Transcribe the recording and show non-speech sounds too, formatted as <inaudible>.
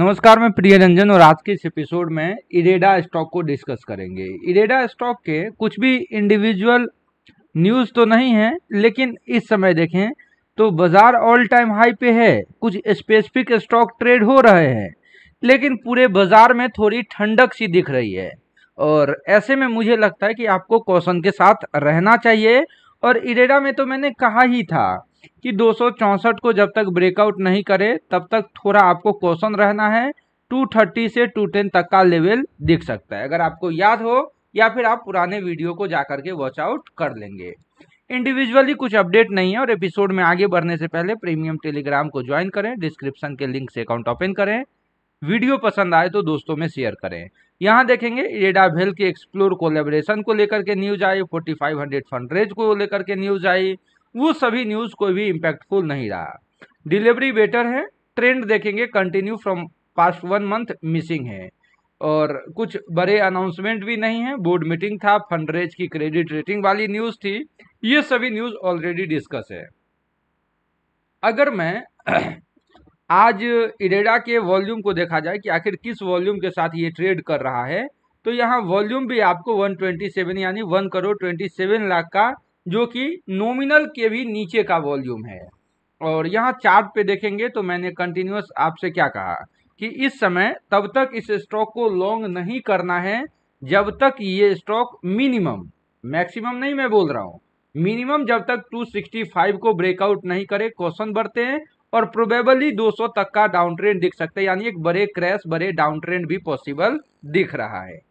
नमस्कार मैं प्रिय रंजन और आज के इस एपिसोड में इरेडा स्टॉक को डिस्कस करेंगे इरेडा स्टॉक के कुछ भी इंडिविजुअल न्यूज़ तो नहीं है लेकिन इस समय देखें तो बाज़ार ऑल टाइम हाई पे है कुछ स्पेसिफिक स्टॉक ट्रेड हो रहे हैं लेकिन पूरे बाज़ार में थोड़ी ठंडक सी दिख रही है और ऐसे में मुझे लगता है कि आपको कौशन के साथ रहना चाहिए और इरेडा में तो मैंने कहा ही था कि दो को जब तक ब्रेकआउट नहीं करे तब तक थोड़ा आपको क्वेश्चन रहना है 230 से 210 तक का लेवल दिख सकता है अगर आपको याद हो या फिर आप पुराने वीडियो को जा करके वॉच आउट कर लेंगे इंडिविजुअली कुछ अपडेट नहीं है और एपिसोड में आगे बढ़ने से पहले प्रीमियम टेलीग्राम को ज्वाइन करें डिस्क्रिप्शन के लिंक से अकाउंट ओपन करें वीडियो पसंद आए तो दोस्तों में शेयर करें यहाँ देखेंगे रेडा भेल के एक्सप्लोर कोलेबोरेशन को लेकर के न्यूज आई 4500 फंड रेज को लेकर के न्यूज आई वो सभी न्यूज़ कोई भी इम्पैक्टफुल नहीं रहा डिलीवरी बेटर है ट्रेंड देखेंगे continue from past one month missing है और कुछ बड़े अनाउंसमेंट भी नहीं है बोर्ड मीटिंग था फंड रेज की क्रेडिट रेटिंग वाली न्यूज़ थी ये सभी न्यूज़ ऑलरेडी डिस्कस है अगर मैं <clears throat> आज इडेडा के वॉल्यूम को देखा जाए कि आखिर किस वॉल्यूम के साथ ये ट्रेड कर रहा है तो यहाँ वॉल्यूम भी आपको 127 यानी 1 करोड़ 27 लाख का जो कि नोमिनल के भी नीचे का वॉल्यूम है और यहाँ चार्ट पे देखेंगे तो मैंने कंटिन्यूस आपसे क्या कहा कि इस समय तब तक इस स्टॉक को लॉन्ग नहीं करना है जब तक ये स्टॉक मिनिमम मैक्सिमम नहीं मैं बोल रहा हूँ मिनिमम जब तक 265 को ब्रेकआउट नहीं करे क्वेश्चन बढ़ते हैं और प्रोबेबली 200 तक का डाउन ट्रेंड दिख सकते हैं यानी एक बड़े क्रैश बड़े डाउन ट्रेंड भी पॉसिबल दिख रहा है